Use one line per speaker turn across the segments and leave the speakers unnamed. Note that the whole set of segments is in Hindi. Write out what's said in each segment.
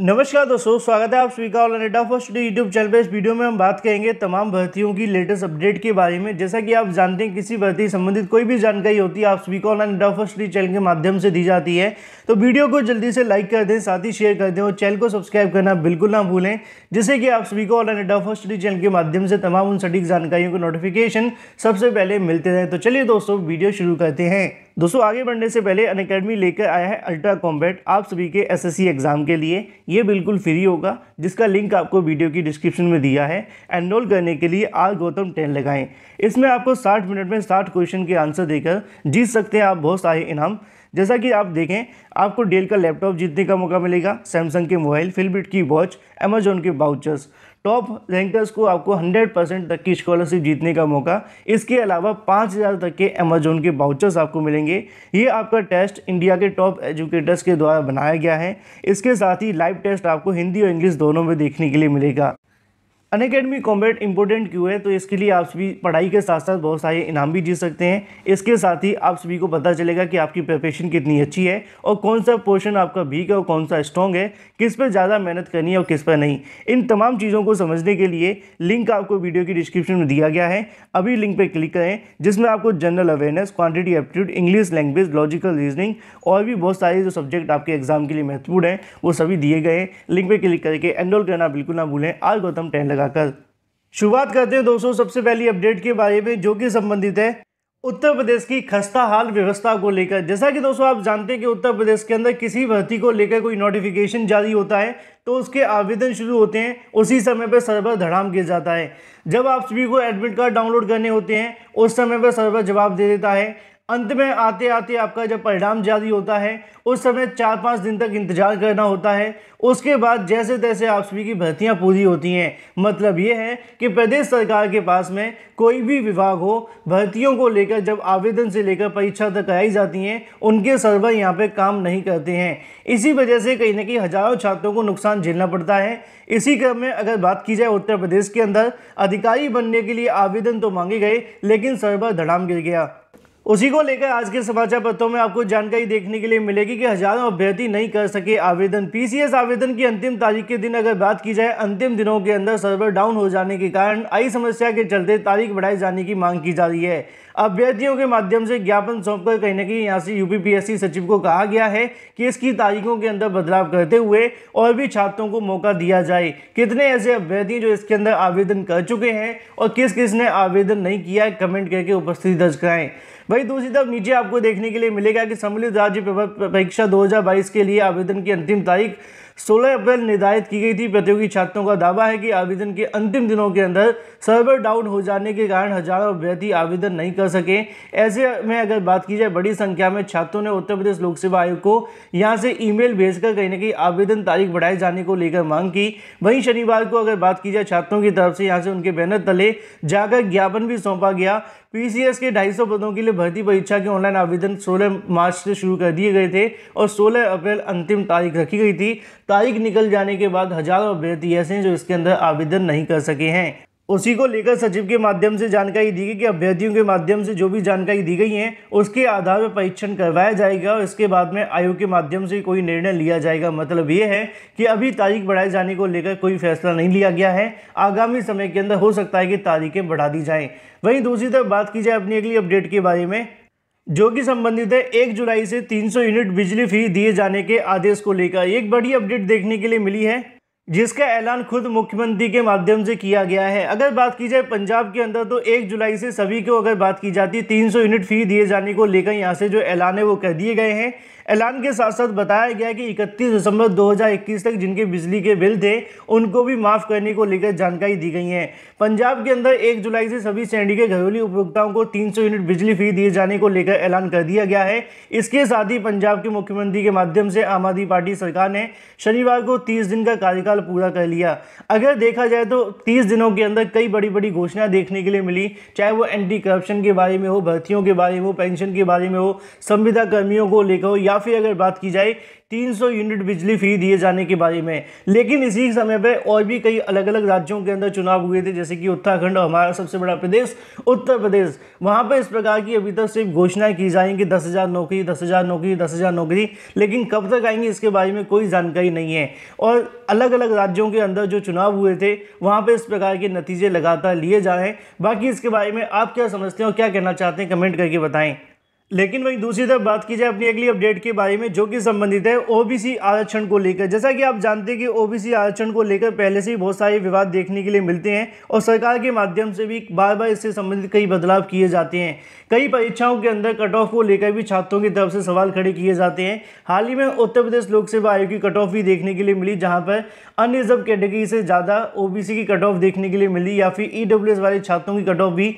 नमस्कार दोस्तों स्वागत है आप सभी का all India first day YouTube channel पर इस वीडियो में हम बात करेंगे तमाम भर्तियों की लेटेस्ट अपडेट के बारे में जैसा कि आप जानते हैं किसी भर्ती संबंधित कोई भी जानकारी होती है आप सभी को all India first day channel के माध्यम से दी जाती है तो वीडियो को जल्दी से लाइक कर दें साथ ही शेयर कर दें और चैनल को सब्सक्राइब करना बिल्कुल ना भूलें जिससे कि आप सभी को all India first day channel के माध्यम से तमाम उन सटीक जानकारियों को नोटिफिकेशन सबसे पहले मिलते रहे तो चलिए दोस्तों वीडियो शुरू करते हैं दोस्तों आगे बढ़ने से पहले अन अकेडमी लेकर आया है अल्ट्रा कॉम्बैट आप सभी के एसएससी एग्ज़ाम के लिए ये बिल्कुल फ्री होगा जिसका लिंक आपको वीडियो की डिस्क्रिप्शन में दिया है एनरोल करने के लिए आर गौतम टेन लगाएं इसमें आपको 60 मिनट में 60 क्वेश्चन के आंसर देकर जीत सकते हैं आप बहुत सारे इनाम जैसा कि आप देखें आपको डेल का लैपटॉप जीतने का मौका मिलेगा सैमसंग के मोबाइल फिलबिट की वॉच अमेजोन के बाउचर्स टॉप रैंकर्स को आपको 100 परसेंट तक की स्कॉलरशिप जीतने का मौका इसके अलावा 5000 तक के अमेजोन के बाउचर्स आपको मिलेंगे ये आपका टेस्ट इंडिया के टॉप एजुकेटर्स के द्वारा बनाया गया है इसके साथ ही लाइव टेस्ट आपको हिंदी और इंग्लिश दोनों में देखने के लिए मिलेगा अन अकेडमी कॉम्बेट इंपॉर्टेंट क्यों है तो इसके लिए आप सभी पढ़ाई के साथ साथ बहुत सारे इनाम भी जीत सकते हैं इसके साथ ही आप सभी को पता चलेगा कि आपकी प्रिपरेशन कितनी अच्छी है और कौन सा पोर्शन आपका वीक है और कौन सा स्ट्रॉन्ग है किस पर ज़्यादा मेहनत करनी है और किस पर नहीं इन तमाम चीज़ों को समझने के लिए लिंक आपको वीडियो की डिस्क्रिप्शन में दिया गया है अभी लिंक पर क्लिक करें जिसमें आपको general awareness quantity aptitude English language logical reasoning और भी बहुत सारे जो सब्जेक्ट आपके एग्जाम के लिए महत्वपूर्ण हैं वो सभी दिए गए हैं लिंक पर क्लिक करके एनरोल करना बिल्कुल ना भूलें आज गौतम टेन लगा लगाकर शुरुआत करते हैं दोस्तों सबसे पहली अपडेट के बारे में जो कि संबंधित है उत्तर प्रदेश की खस्ता हाल व्यवस्था को लेकर जैसा कि दोस्तों आप जानते हैं कि उत्तर प्रदेश के अंदर किसी भर्ती को लेकर कोई नोटिफिकेशन जारी होता है तो उसके आवेदन शुरू होते हैं उसी समय पर सर्वर धड़ाम गिर जाता है जब आप सभी को एडमिट कार्ड डाउनलोड करने होते हैं उस समय पर सर्वर जवाब दे देता है अंत में आते आते आपका जब परिणाम जारी होता है उस समय चार पाँच दिन तक इंतजार करना होता है उसके बाद जैसे तैसे आप सभी की भर्तियां पूरी होती हैं मतलब ये है कि प्रदेश सरकार के पास में कोई भी विभाग हो भर्तियों को लेकर जब आवेदन से लेकर परीक्षा तक कराई जाती हैं उनके सर्वर यहाँ पर काम नहीं करते हैं इसी वजह से कहीं ना कहीं हज़ारों छात्रों को नुकसान झेलना पड़ता है इसी क्रम में अगर बात की जाए उत्तर प्रदेश के अंदर अधिकारी बनने के लिए आवेदन तो मांगे गए लेकिन सर्वर धड़ाम गिर गया उसी को लेकर आज के समाचार पत्रों में आपको जानकारी देखने के लिए मिलेगी कि हजारों अभ्यर्थी नहीं कर सके आवेदन पीसीएस आवेदन की अंतिम तारीख के दिन अगर बात की जाए अंतिम दिनों के अंदर सर्वर डाउन हो जाने के कारण आई समस्या के चलते तारीख बढ़ाए जाने की मांग की जा रही है अभ्यर्थियों के माध्यम से ज्ञापन सौंपकर कहीं ना कहीं यहाँ से यूपीपीएससी सचिव को कहा गया है कि इसकी तारीखों के अंदर बदलाव करते हुए और भी छात्रों को मौका दिया जाए कितने ऐसे अभ्यर्थी जो इसके अंदर आवेदन कर चुके हैं और किस किस ने आवेदन नहीं किया है कमेंट करके उपस्थिति दर्ज कराएं वही दूसरी तरफ नीचे आपको देखने के लिए मिलेगा कि सम्मिलित राज्य परीक्षा दो के लिए आवेदन की अंतिम तारीख सोलह अप्रैल निर्धारित की गई थी प्रतियोगी छात्रों का दावा है कि आवेदन के अंतिम दिनों के अंदर सर्वर डाउन हो जाने के कारण हजारों अभ्यर्थी आवेदन नहीं कर सके ऐसे में अगर बात की जाए बड़ी संख्या में छात्रों ने उत्तर प्रदेश लोक सेवा आयोग को यहाँ से ईमेल भेजकर कहीं ना कहीं आवेदन तारीख बढ़ाए जाने को लेकर मांग की वहीं शनिवार को अगर बात की जाए छात्रों की तरफ से यहाँ से उनके बैनर तले जाकर ज्ञापन भी सौंपा गया पी के 250 पदों के लिए भर्ती परीक्षा के ऑनलाइन आवेदन 16 मार्च से शुरू कर दिए गए थे और 16 अप्रैल अंतिम तारीख रखी गई थी तारीख निकल जाने के बाद हजारों अभ्यर्थी ऐसे हैं जो इसके अंदर आवेदन नहीं कर सके हैं उसी को लेकर सचिव के माध्यम से जानकारी दी गई कि अभ्यर्थियों के माध्यम से जो भी जानकारी दी गई है उसके आधार पर परीक्षण करवाया जाएगा और इसके बाद में आयोग के माध्यम से कोई निर्णय लिया जाएगा मतलब ये है कि अभी तारीख बढ़ाए जाने को लेकर कोई फैसला नहीं लिया गया है आगामी समय के अंदर हो सकता है कि तारीखें बढ़ा दी जाएँ वहीं दूसरी तरफ बात की जाए अपनी अगली अपडेट के बारे में जो कि संबंधित है एक जुलाई से 300 यूनिट बिजली फी दिए जाने के आदेश को लेकर एक बड़ी अपडेट देखने के लिए मिली है जिसका ऐलान खुद मुख्यमंत्री के माध्यम से किया गया है अगर बात की जाए पंजाब के अंदर तो एक जुलाई से सभी को अगर बात की जाती है तीन यूनिट फी दिए जाने को लेकर यहाँ से जो ऐलान है वो कर दिए गए हैं ऐलान के साथ साथ बताया गया कि इकतीस दिसंबर 2021 तक जिनके बिजली के बिल थे उनको भी माफ़ करने को लेकर जानकारी दी गई है पंजाब के अंदर एक जुलाई से सभी श्रेणी के घरेलू उपभोक्ताओं को 300 यूनिट बिजली फ्री दिए जाने को लेकर ऐलान कर दिया गया है इसके साथ ही पंजाब के मुख्यमंत्री के माध्यम से आम आदमी पार्टी सरकार ने शनिवार को तीस दिन का कार्यकाल पूरा कर लिया अगर देखा जाए तो तीस दिनों के अंदर कई बड़ी बड़ी घोषणा देखने के लिए मिली चाहे वो एंटी करप्शन के बारे में हो भर्तियों के बारे में हो पेंशन के बारे में हो संविदा कर्मियों को लेकर हो या इजाफी अगर बात की जाए 300 यूनिट बिजली फ्री दिए जाने के बारे में लेकिन इसी समय पे और भी कई अलग अलग राज्यों के अंदर चुनाव हुए थे जैसे कि उत्तराखंड और हमारा सबसे बड़ा प्रदेश उत्तर प्रदेश वहाँ पर इस प्रकार की अभी तक सिर्फ घोषणाएं की जाएंगी दस हज़ार नौकरी दस हज़ार नौकरी दस हज़ार नौकरी लेकिन कब तक आएंगी इसके बारे में कोई जानकारी नहीं है और अलग अलग राज्यों के अंदर जो चुनाव हुए थे वहाँ पर इस प्रकार के नतीजे लगातार लिए जा रहे हैं बाकी इसके बारे में आप क्या समझते हैं और क्या कहना चाहते हैं कमेंट करके बताएं लेकिन वहीं दूसरी तरफ बात की जाए अपनी अगली अपडेट के बारे में जो कि संबंधित है ओबीसी आरक्षण को लेकर जैसा कि आप जानते हैं कि ओबीसी आरक्षण को लेकर पहले से ही बहुत सारे विवाद देखने के लिए मिलते हैं और सरकार के माध्यम से भी बार बार इससे संबंधित कई बदलाव किए जाते हैं कई परीक्षाओं के अंदर कट ऑफ को लेकर भी छात्रों की तरफ से सवाल खड़े किए जाते हैं हाल ही में उत्तर प्रदेश लोक सेवा आयोग की कट ऑफ भी देखने के लिए मिली जहाँ पर अन्य जब कैटेगरी से ज़्यादा ओ की कट ऑफ देखने के लिए मिली या फिर ई e वाले छात्रों की कट ऑफ भी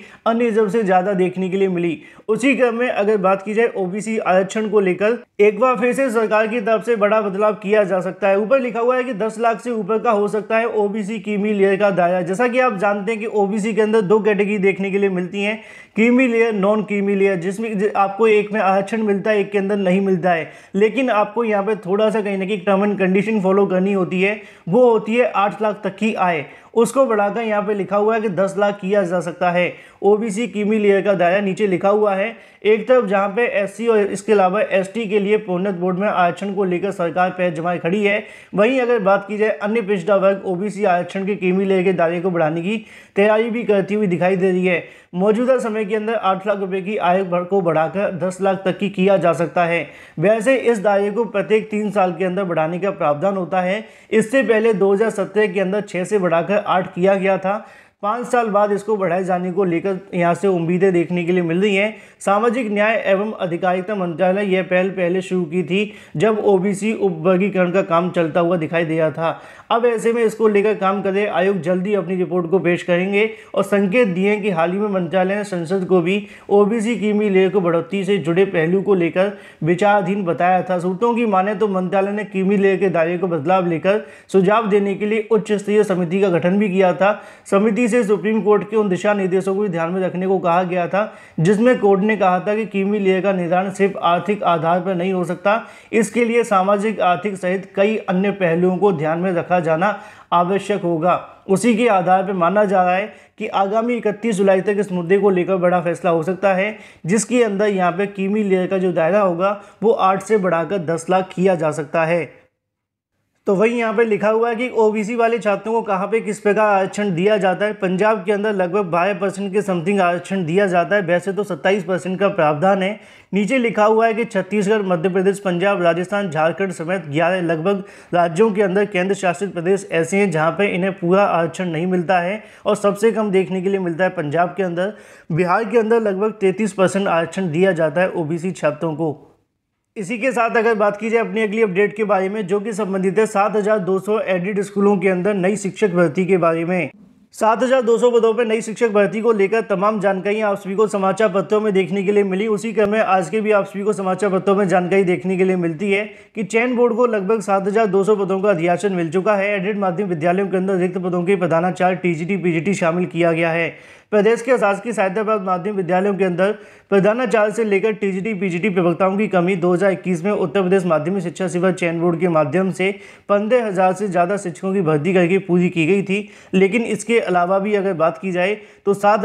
जब से ज़्यादा देखने के लिए मिली उसी क्रम में अगर बात की जाए ओबीसी आरक्षण को लेकर एक बार फिर से सरकार की तरफ से बड़ा बदलाव किया जा सकता है ऊपर लिखा हुआ है कि 10 लाख से ऊपर का हो सकता है ओबीसी कीमी लेयर का दायरा जैसा कि आप जानते हैं कि ओबीसी के अंदर दो कैटेगरी देखने के लिए मिलती हैं कीमी लेयर नॉन कीमी लेयर जिसमें आपको एक में आरक्षण मिलता है एक के अंदर नहीं मिलता है लेकिन आपको यहाँ पर थोड़ा सा कहीं ना कहीं टर्म एंड कंडीशन फॉलो करनी होती है वो होती है आठ लाख तक की आय उसको बढ़ाकर यहाँ पे लिखा हुआ है कि 10 लाख किया जा सकता है ओबीसी कीमी लेयर का दायरा नीचे लिखा हुआ है एक तरफ जहाँ पे एससी और इसके अलावा एसटी के लिए प्रोन्नत बोर्ड में आरक्षण को लेकर सरकार पैर जमाए खड़ी है वहीं अगर बात की जाए अन्य पिछड़ा वर्ग ओबीसी आरक्षण के कीमी लेकर दायरे को बढ़ाने की तैयारी भी करती हुई दिखाई दे रही है मौजूदा समय के अंदर आठ लाख रुपए की आय को बढ़ाकर दस लाख तक की किया जा सकता है वैसे इस दायरे को प्रत्येक तीन साल के अंदर बढ़ाने का प्रावधान होता है इससे पहले 2017 के अंदर छः से बढ़ाकर आठ किया गया था पाँच साल बाद इसको बढ़ाए जाने को लेकर यहाँ से उम्मीदें देखने के लिए मिल रही हैं सामाजिक न्याय एवं अधिकारिता मंत्रालय यह पहल पहले शुरू की थी जब ओबीसी उपवर्गीकरण का काम चलता हुआ दिखाई दिया था अब ऐसे में इसको लेकर काम करे आयोग जल्दी अपनी रिपोर्ट को पेश करेंगे और संकेत दिए कि हाल ही में मंत्रालय ने संसद को भी ओबीसी कीमी लेयर को बढ़ोतरी से जुड़े पहलू को लेकर विचाराधीन बताया था सूत्रों की माने तो मंत्रालय ने कीमी लेयर के दायरे को बदलाव लेकर सुझाव देने के लिए उच्च स्तरीय समिति का गठन भी किया था समिति इसी से सुप्रीम कोर्ट के उन दिशा निर्देशों को ध्यान में रखने को कहा गया था जिसमें कोर्ट ने कहा था कि कीमी लेयर का निर्धारण सिर्फ आर्थिक आधार पर नहीं हो सकता इसके लिए सामाजिक आर्थिक सहित कई अन्य पहलुओं को ध्यान में रखा जाना आवश्यक होगा उसी के आधार पर माना जा रहा है कि आगामी 31 जुलाई तक इस मुद्दे को लेकर बड़ा फैसला हो सकता है जिसके अंदर यहाँ पे कीमी लेयर का जो दायरा होगा वो आठ से बढ़ाकर दस लाख किया जा सकता है तो वहीं यहाँ पे लिखा हुआ है कि ओबीसी वाले छात्रों को कहाँ पे किस प्रकार आरक्षण दिया जाता है पंजाब के अंदर लगभग बारह परसेंट के समथिंग आरक्षण दिया जाता है वैसे तो सत्ताईस परसेंट का प्रावधान है नीचे लिखा हुआ है कि छत्तीसगढ़ मध्य प्रदेश पंजाब राजस्थान झारखंड समेत ग्यारह लगभग राज्यों के अंदर केंद्र शासित प्रदेश ऐसे हैं जहाँ पर इन्हें पूरा आरक्षण नहीं मिलता है और सबसे कम देखने के लिए मिलता है पंजाब के अंदर बिहार के अंदर लगभग तैंतीस आरक्षण दिया जाता है ओ छात्रों को इसी के साथ अगर बात की जाए अपनी अगली अपडेट के बारे में जो कि संबंधित है सात हजार दो सौ एडिड स्कूलों के अंदर नई शिक्षक भर्ती के बारे में सात हजार दो सौ पदों पर नई शिक्षक भर्ती को लेकर तमाम जानकारियां आप सभी को समाचार पत्रों में देखने के लिए मिली उसी क्रम में आज के भी आप सभी को समाचार पत्रों में जानकारी देखने के लिए मिलती है कि चयन बोर्ड को लगभग सात हजार दो सौ पदों का अध्याचन मिल चुका है एडिड माध्यमिक विद्यालयों के अंदर रिक्त पदों के प्रधानाचार्य टीजीटी पीजीटी शामिल किया गया है प्रदेश के शासकीय की सहायता प्राप्त माध्यमिक विद्यालयों के अंदर प्रधानाचार्य से लेकर टीजीटी पीजीटी प्रवक्ताओं की कमी 2021 में उत्तर प्रदेश माध्यमिक शिक्षा सेवा चयन बोर्ड के माध्यम से पंद्रह हज़ार से ज़्यादा शिक्षकों की भर्ती करके पूरी की गई थी लेकिन इसके अलावा भी अगर बात की जाए तो सात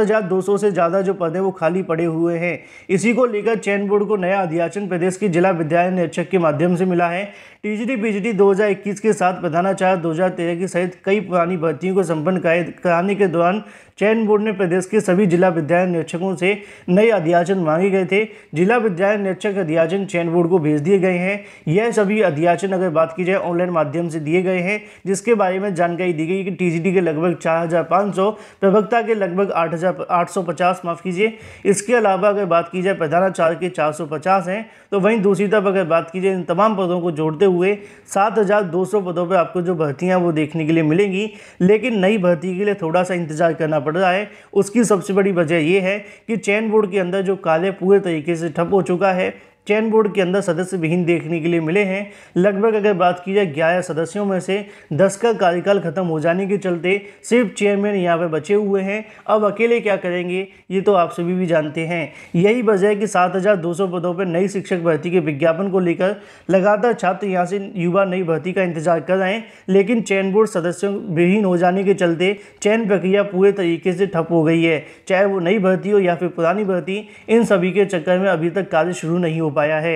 से ज़्यादा जो पद हैं वो खाली पड़े हुए हैं इसी को लेकर चयन बोर्ड को नया अध्याचन प्रदेश के जिला विद्यालय निरीक्षक के माध्यम से मिला है टीजीटी पीजीटी 2021 के साथ प्रधानाचार्य 2013 की सहित कई पुरानी भर्तियों को संपन्न कराने के दौरान चयन बोर्ड ने प्रदेश के सभी जिला विद्यालय निरीक्षकों से नए अध्याचन मांगे गए थे जिला विद्यालय निरीक्षक अध्याचन चयन बोर्ड को भेज दिए गए हैं यह सभी अध्याचन अगर बात की जाए ऑनलाइन माध्यम से दिए गए हैं जिसके बारे में जानकारी दी गई कि टीजीटी के लगभग 4,500 प्रवक्ता के लगभग पचास माफ़ कीजिए इसके अलावा अगर बात की जाए प्रधानाचार्य के पचास हैं तो वहीं दूसरी तरफ अगर बात की जाए इन तमाम पदों को जोड़ते हुए सौ पदों पर आपको जो भर्तियाँ वो देखने के लिए मिलेंगी लेकिन नई भर्ती के लिए थोड़ा सा इंतजार करना पड़ा पड़ रहा है उसकी सबसे बड़ी वजह यह है कि चैन बोर्ड के अंदर जो काले पूरे तरीके से ठप हो चुका है चयन बोर्ड के अंदर सदस्य विहीन देखने के लिए मिले हैं लगभग अगर बात की जाए ग्यारह सदस्यों में से दस का कार्यकाल खत्म हो जाने के चलते सिर्फ चेयरमैन यहाँ पर बचे हुए हैं अब अकेले क्या करेंगे ये तो आप सभी भी जानते हैं यही वजह है कि सात पदों पर नई शिक्षक भर्ती के विज्ञापन को लेकर लगातार छात्र यहाँ से युवा नई भर्ती का इंतजार कर रहे हैं लेकिन चयन बोर्ड सदस्यों विहीन हो जाने के चलते चयन प्रक्रिया पूरे तरीके से ठप हो गई है चाहे वो नई भर्ती हो या फिर पुरानी भर्ती इन सभी के चक्कर में अभी तक कार्य शुरू नहीं हो पाया है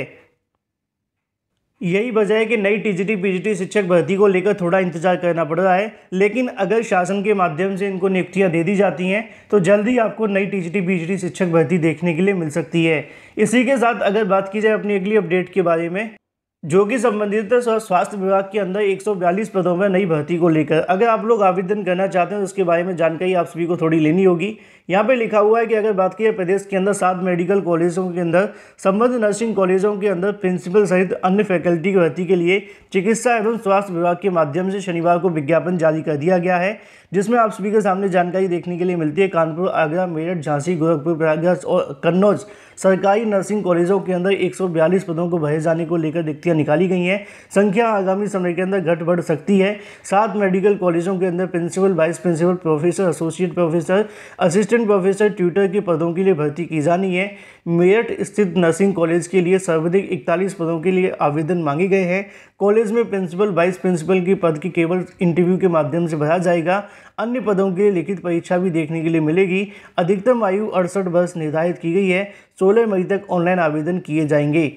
यही वजह है कि नई टीजीटी पीजीटी शिक्षक भर्ती को लेकर थोड़ा इंतजार करना पड़ रहा है लेकिन अगर शासन के माध्यम से इनको नियुक्तियां दे दी जाती हैं तो जल्द ही आपको नई टीजीटी पीजीटी शिक्षक भर्ती देखने के लिए मिल सकती है इसी के साथ अगर बात की जाए अपनी अगली अपडेट के बारे में जो कि संबंधित स्वास्थ्य विभाग के अंदर 142 पदों में नई भर्ती को लेकर अगर आप लोग आवेदन करना चाहते हैं तो उसके बारे में जानकारी आप सभी को थोड़ी लेनी होगी यहाँ पे लिखा हुआ है कि अगर बात की प्रदेश के अंदर सात मेडिकल कॉलेजों के अंदर संबद्ध नर्सिंग कॉलेजों के अंदर प्रिंसिपल सहित अन्य फैकल्टी की भर्ती के लिए चिकित्सा एवं स्वास्थ्य विभाग के माध्यम से शनिवार को विज्ञापन जारी कर दिया गया है जिसमें आप सभी के सामने जानकारी देखने के लिए मिलती है कानपुर आगरा मेरठ झांसी गोरखपुर प्रयागराज और कन्नौज सरकारी नर्सिंग कॉलेजों के अंदर 142 पदों को भरे जाने को लेकर रिक्तियाँ निकाली गई हैं संख्या आगामी समय के अंदर घट बढ़ सकती है सात मेडिकल कॉलेजों के अंदर principal vice principal professor associate professor assistant professor tutor के पदों के लिए भर्ती की जानी है मेरठ स्थित नर्सिंग कॉलेज के लिए सर्वाधिक इकतालीस पदों के लिए आवेदन मांगे गए हैं कॉलेज में प्रिंसिपल वाइस प्रिंसिपल की पद की केवल इंटरव्यू के माध्यम से भरा जाएगा अन्य पदों के लिए लिखित परीक्षा भी देखने के लिए मिलेगी अधिकतम आयु अड़सठ वर्ष निर्धारित की गई है सोलह मई तक ऑनलाइन आवेदन किए जाएंगे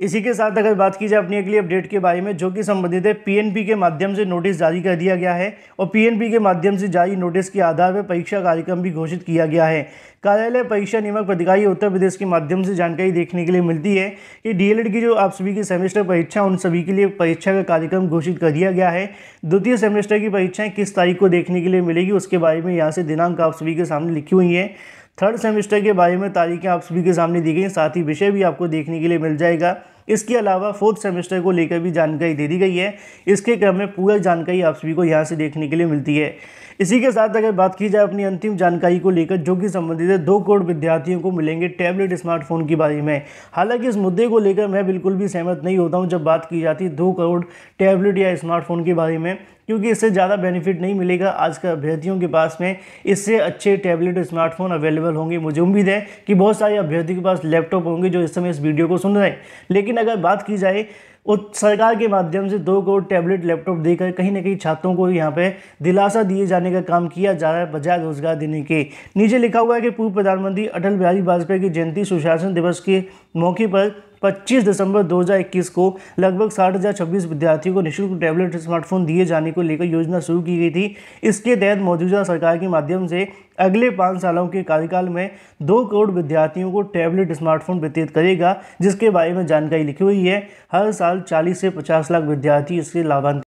इसी के साथ अगर बात की जाए अपनी अगली अपडेट के बारे में जो कि संबंधित है पीएनबी के माध्यम से नोटिस जारी कर दिया गया है और पीएनबी के माध्यम से जारी नोटिस के आधार पर परीक्षा कार्यक्रम भी घोषित किया गया है कार्यालय परीक्षा नियामक पदाधिकारी उत्तर प्रदेश के माध्यम से जानकारी देखने के लिए मिलती है कि डीएलएड की जो आप सभी की सेमेस्टर परीक्षा उन सभी के लिए परीक्षा का कार्यक्रम घोषित कर दिया गया है द्वितीय सेमेस्टर की परीक्षाएँ किस तारीख को देखने के लिए मिलेगी उसके बारे में यहाँ से दिनांक आप सभी के सामने लिखी हुई है थर्ड सेमेस्टर के बारे में तारीखें आप सभी के सामने दी गई साथ ही विषय भी आपको देखने के लिए मिल जाएगा इसके अलावा फोर्थ सेमेस्टर को लेकर भी जानकारी दे दी गई है इसके क्रम में पूरी जानकारी आप सभी को यहाँ से देखने के लिए मिलती है इसी के साथ अगर बात की जाए अपनी अंतिम जानकारी को लेकर जो कि संबंधित है दो करोड़ विद्यार्थियों को मिलेंगे टैबलेट स्मार्टफोन के बारे में हालांकि इस मुद्दे को लेकर मैं बिल्कुल भी सहमत नहीं होता हूँ जब बात की जाती है दो करोड़ टैबलेट या स्मार्टफोन के बारे में क्योंकि इससे ज़्यादा बेनिफिट नहीं मिलेगा आज के अभ्यर्थियों के पास में इससे अच्छे टैबलेट स्मार्टफोन अवेलेबल होंगे मुझे उम्मीद है कि बहुत सारे अभ्यर्थियों के पास लैपटॉप होंगे जो इस समय इस वीडियो को सुन रहे हैं लेकिन लेकिन अगर बात की जाए और सरकार के माध्यम से दो करोड़ टैबलेट लैपटॉप देकर कहीं ना कहीं छात्रों को यहाँ पे दिलासा दिए जाने का काम किया जा रहा है बजाय रोजगार देने के नीचे लिखा हुआ है कि पूर्व प्रधानमंत्री अटल बिहारी वाजपेयी की जयंती सुशासन दिवस के मौके पर 25 दिसंबर 2021 को लगभग साठ हज़ार छब्बीस विद्यार्थियों को निःशुल्क टैबलेट स्मार्टफोन दिए जाने को लेकर योजना शुरू की गई थी इसके तहत मौजूदा सरकार के माध्यम से अगले पाँच सालों के कार्यकाल में दो करोड़ विद्यार्थियों को टैबलेट स्मार्टफोन वितरित करेगा जिसके बारे में जानकारी लिखी हुई है हर साल चालीस से पचास लाख विद्यार्थी इसके लाभान्वित